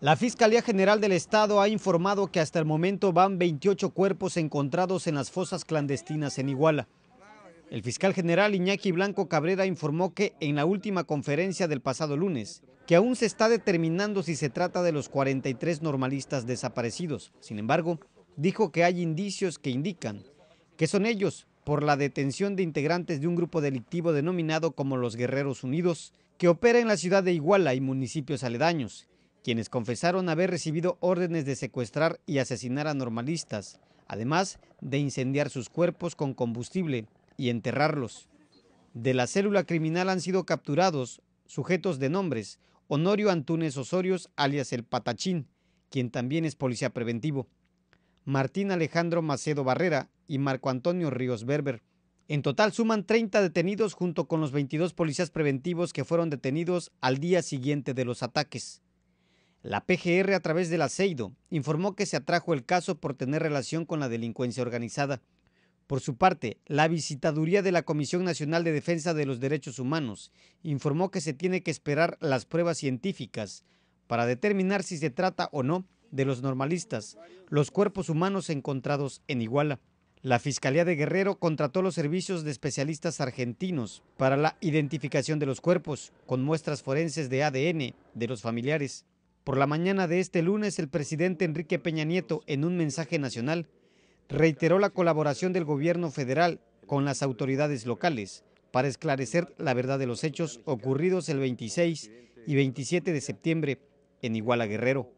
La Fiscalía General del Estado ha informado que hasta el momento van 28 cuerpos encontrados en las fosas clandestinas en Iguala. El fiscal general Iñaki Blanco Cabrera informó que en la última conferencia del pasado lunes, que aún se está determinando si se trata de los 43 normalistas desaparecidos. Sin embargo, dijo que hay indicios que indican que son ellos por la detención de integrantes de un grupo delictivo denominado como los Guerreros Unidos, que opera en la ciudad de Iguala y municipios aledaños, quienes confesaron haber recibido órdenes de secuestrar y asesinar a normalistas, además de incendiar sus cuerpos con combustible y enterrarlos. De la célula criminal han sido capturados sujetos de nombres Honorio Antunes Osorios, alias el Patachín, quien también es policía preventivo, Martín Alejandro Macedo Barrera y Marco Antonio Ríos Berber. En total suman 30 detenidos junto con los 22 policías preventivos que fueron detenidos al día siguiente de los ataques. La PGR a través del aceido informó que se atrajo el caso por tener relación con la delincuencia organizada. Por su parte, la visitaduría de la Comisión Nacional de Defensa de los Derechos Humanos informó que se tiene que esperar las pruebas científicas para determinar si se trata o no de los normalistas, los cuerpos humanos encontrados en Iguala. La Fiscalía de Guerrero contrató los servicios de especialistas argentinos para la identificación de los cuerpos con muestras forenses de ADN de los familiares. Por la mañana de este lunes, el presidente Enrique Peña Nieto, en un mensaje nacional, reiteró la colaboración del gobierno federal con las autoridades locales para esclarecer la verdad de los hechos ocurridos el 26 y 27 de septiembre en Iguala Guerrero.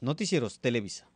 Noticieros Televisa.